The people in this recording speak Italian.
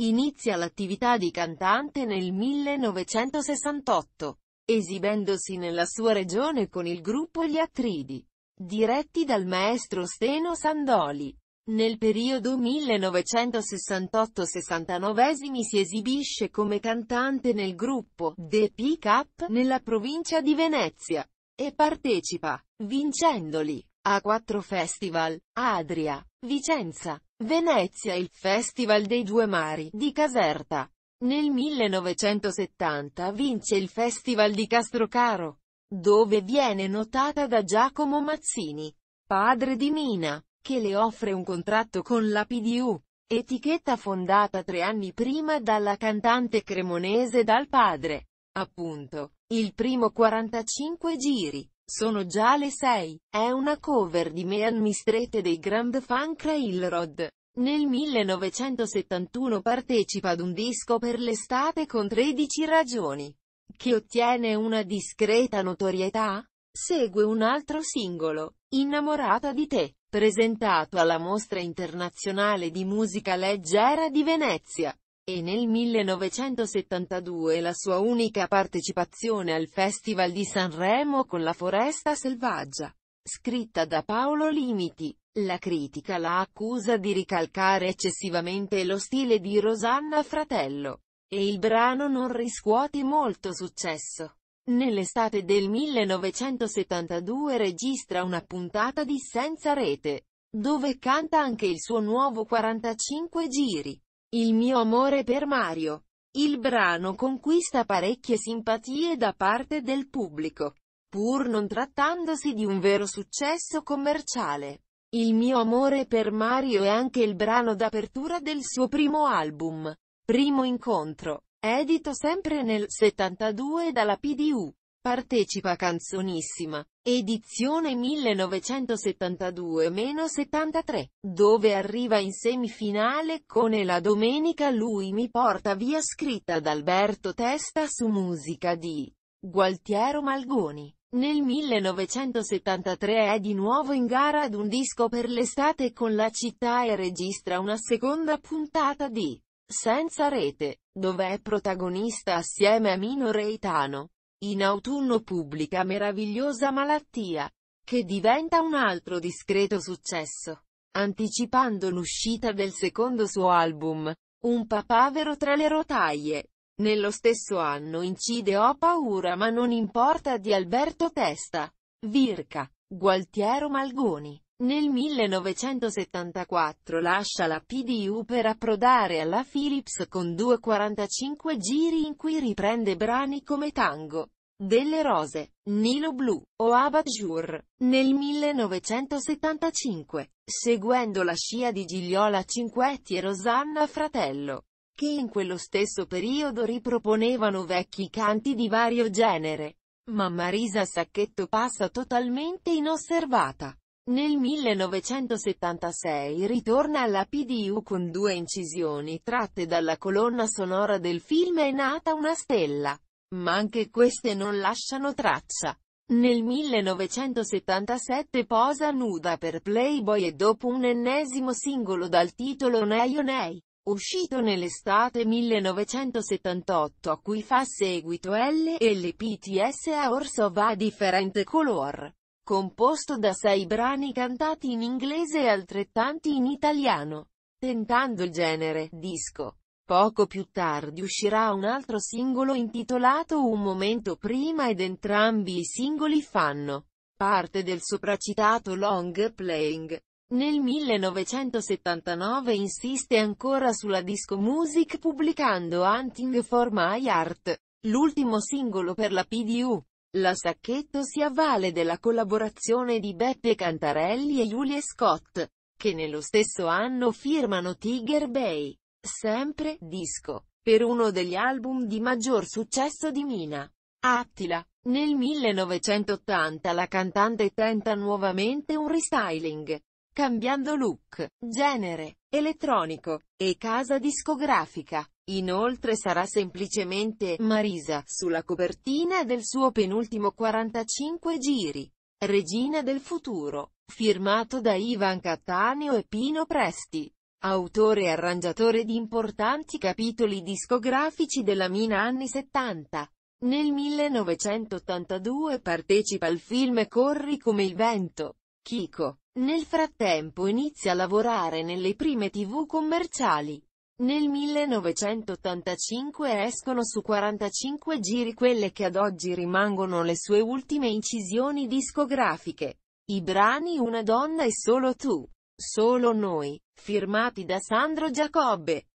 Inizia l'attività di cantante nel 1968, esibendosi nella sua regione con il gruppo Gli Attridi, diretti dal maestro Steno Sandoli. Nel periodo 1968-69 si esibisce come cantante nel gruppo The Pick Up nella provincia di Venezia e partecipa, vincendoli, a4 Festival, Adria, Vicenza, Venezia il Festival dei Due Mari di Caserta. Nel 1970 vince il Festival di Castrocaro, dove viene notata da Giacomo Mazzini, padre di Mina, che le offre un contratto con la PDU, etichetta fondata tre anni prima dalla cantante cremonese dal padre. Appunto, il primo 45 giri. Sono già le 6. È una cover di Mean Mistrete dei Grand Funk Railroad. Nel 1971 partecipa ad un disco per l'estate con 13 ragioni, che ottiene una discreta notorietà. Segue un altro singolo, Innamorata di te, presentato alla Mostra Internazionale di Musica Leggera di Venezia e nel 1972 la sua unica partecipazione al Festival di Sanremo con La foresta selvaggia. Scritta da Paolo Limiti, la critica la accusa di ricalcare eccessivamente lo stile di Rosanna Fratello, e il brano non riscuote molto successo. Nell'estate del 1972 registra una puntata di Senza Rete, dove canta anche il suo nuovo 45 giri. Il mio amore per Mario. Il brano conquista parecchie simpatie da parte del pubblico, pur non trattandosi di un vero successo commerciale. Il mio amore per Mario è anche il brano d'apertura del suo primo album, Primo incontro, edito sempre nel 72 dalla PDU. Partecipa Canzonissima, edizione 1972-73, dove arriva in semifinale con E la domenica lui mi porta via scritta da Alberto Testa su musica di Gualtiero Malgoni. Nel 1973 è di nuovo in gara ad un disco per l'estate con la città e registra una seconda puntata di Senza rete, dove è protagonista assieme a Mino Reitano. In autunno pubblica Meravigliosa malattia, che diventa un altro discreto successo, anticipando l'uscita del secondo suo album, Un papavero tra le rotaie. Nello stesso anno incide Ho paura ma non importa di Alberto Testa, Virca, Gualtiero Malgoni. Nel 1974 lascia la PDU per approdare alla Philips con 2,45 giri in cui riprende brani come Tango, Delle Rose, Nilo Blu, o Abadjur. Nel 1975, seguendo la scia di Gigliola Cinquetti e Rosanna Fratello, che in quello stesso periodo riproponevano vecchi canti di vario genere, ma Marisa Sacchetto passa totalmente inosservata. Nel 1976 ritorna alla PDU con due incisioni tratte dalla colonna sonora del film È nata una stella. Ma anche queste non lasciano traccia. Nel 1977 posa nuda per Playboy e dopo un ennesimo singolo dal titolo Nei o Nei, uscito nell'estate 1978 a cui fa seguito LLPTS a Orso va a differente color composto da sei brani cantati in inglese e altrettanti in italiano. Tentando il genere, disco. Poco più tardi uscirà un altro singolo intitolato Un momento prima ed entrambi i singoli fanno parte del sopracitato long playing. Nel 1979 insiste ancora sulla disco music pubblicando Hunting for My Art, l'ultimo singolo per la PDU. La Sacchetto si avvale della collaborazione di Beppe Cantarelli e Julie Scott, che nello stesso anno firmano Tiger Bay, sempre, disco, per uno degli album di maggior successo di Mina. Attila. Nel 1980 la cantante tenta nuovamente un restyling, cambiando look, genere, elettronico, e casa discografica. Inoltre sarà semplicemente Marisa sulla copertina del suo penultimo 45 giri. Regina del futuro, firmato da Ivan Cattaneo e Pino Presti, autore e arrangiatore di importanti capitoli discografici della Mina anni 70. Nel 1982 partecipa al film Corri come il vento, Kiko, Nel frattempo inizia a lavorare nelle prime tv commerciali. Nel 1985 escono su 45 giri quelle che ad oggi rimangono le sue ultime incisioni discografiche. I brani Una donna e solo tu, solo noi, firmati da Sandro Giacobbe,